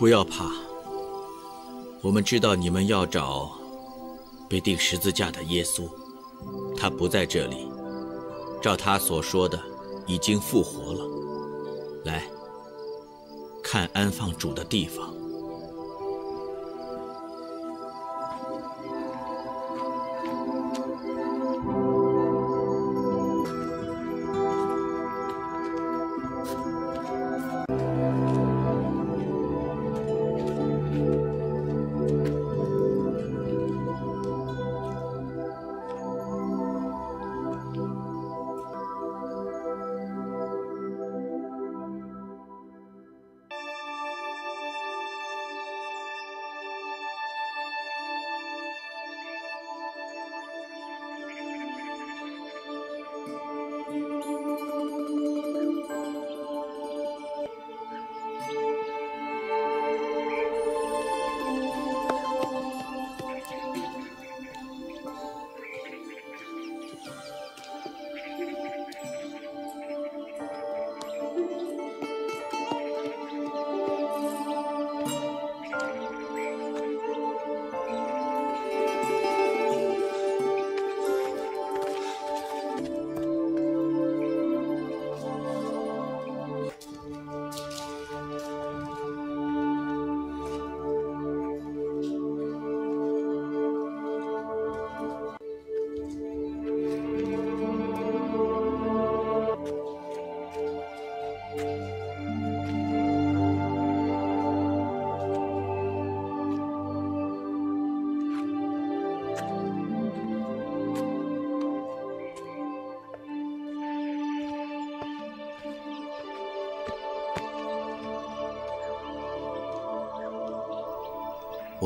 不要怕，我们知道你们要找被钉十字架的耶稣，他不在这里，照他所说的，已经复活了。来看安放主的地方。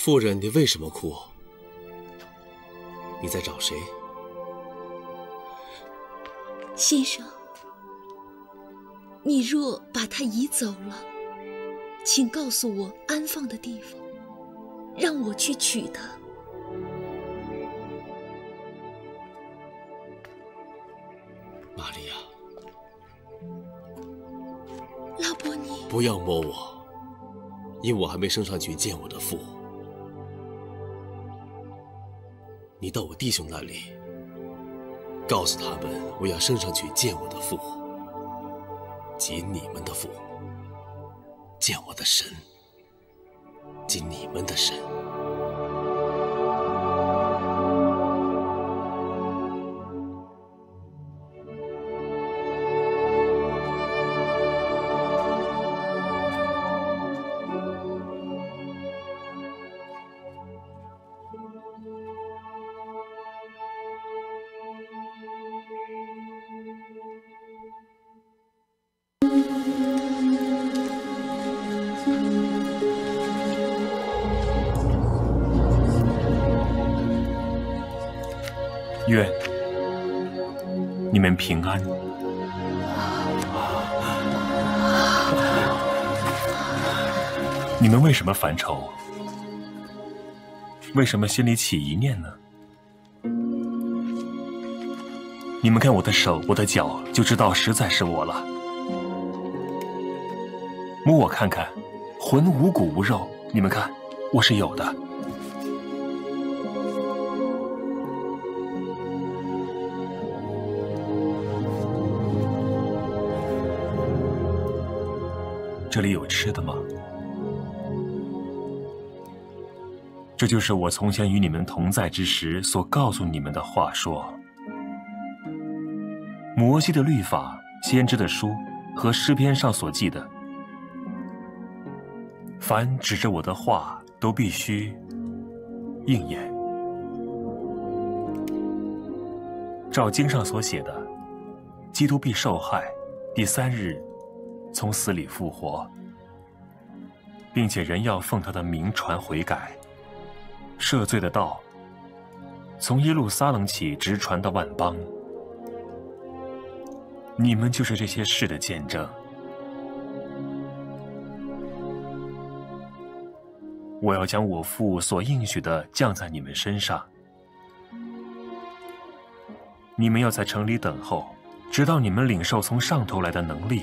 夫人，你为什么哭？你在找谁？先生，你若把他移走了，请告诉我安放的地方，让我去取他。玛利亚，拉伯尼，不要摸我，因我还没升上去见我的父。你到我弟兄那里，告诉他们，我要升上去见我的父，及你们的父；见我的神，及你们的神。愿你们平安。你们为什么烦愁？为什么心里起一念呢？你们看我的手，我的脚，就知道实在是我了。摸我看看，魂无骨无肉，你们看，我是有的。是的吗？这就是我从前与你们同在之时所告诉你们的话：说，摩西的律法、先知的书和诗篇上所记的，凡指着我的话，都必须应验。照经上所写的，基督必受害，第三日从死里复活。并且人要奉他的名传悔改、赦罪的道，从耶路撒冷起，直传到万邦。你们就是这些事的见证。我要将我父所应许的降在你们身上。你们要在城里等候，直到你们领受从上头来的能力。